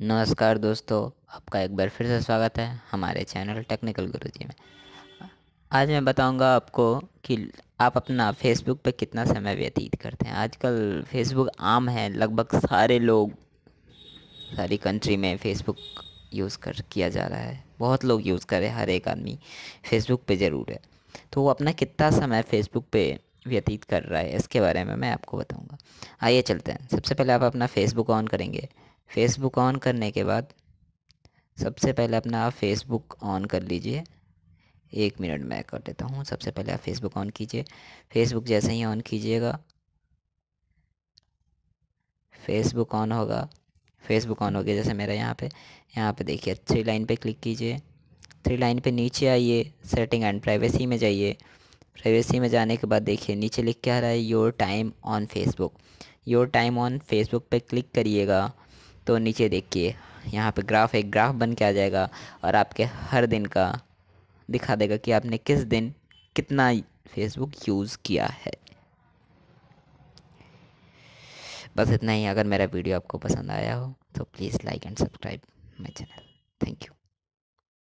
नमस्कार दोस्तों आपका एक बार फिर से स्वागत है हमारे चैनल टेक्निकल गुरुजी में आज मैं बताऊंगा आपको कि आप अपना फेसबुक पर कितना समय व्यतीत करते हैं आजकल फेसबुक आम है लगभग सारे लोग सारी कंट्री में फेसबुक यूज़ कर किया जा रहा है बहुत लोग यूज़ कर रहे हैं हर एक आदमी फेसबुक पे ज़रूर है तो वो अपना कितना समय फेसबुक पे व्यतीत कर रहा है इसके बारे में मैं आपको बताऊंगा आइए चलते हैं सबसे पहले आप अपना फेसबुक ऑन करेंगे फेसबुक ऑन करने के बाद सबसे पहले अपना आप फेसबुक ऑन कर लीजिए एक मिनट मैं कर देता हूँ सबसे पहले आप फेसबुक ऑन कीजिए फेसबुक जैसे ही ऑन कीजिएगा फेसबुक ऑन होगा फेसबुक ऑन हो गया जैसे मेरा यहाँ पे यहाँ पे देखिए थ्री लाइन पे क्लिक कीजिए थ्री लाइन पे नीचे आइए सेटिंग एंड प्राइवेसी में जाइए प्राइवेसी में जाने के बाद देखिए नीचे लिख के आ रहा है your time on Facebook your time on Facebook पे क्लिक करिएगा तो नीचे देखिए यहाँ पे ग्राफ एक ग्राफ बन के आ जाएगा और आपके हर दिन का दिखा देगा कि आपने किस दिन कितना फेसबुक यूज़ किया है बस इतना ही अगर मेरा वीडियो आपको पसंद आया हो तो please like and subscribe my channel thank you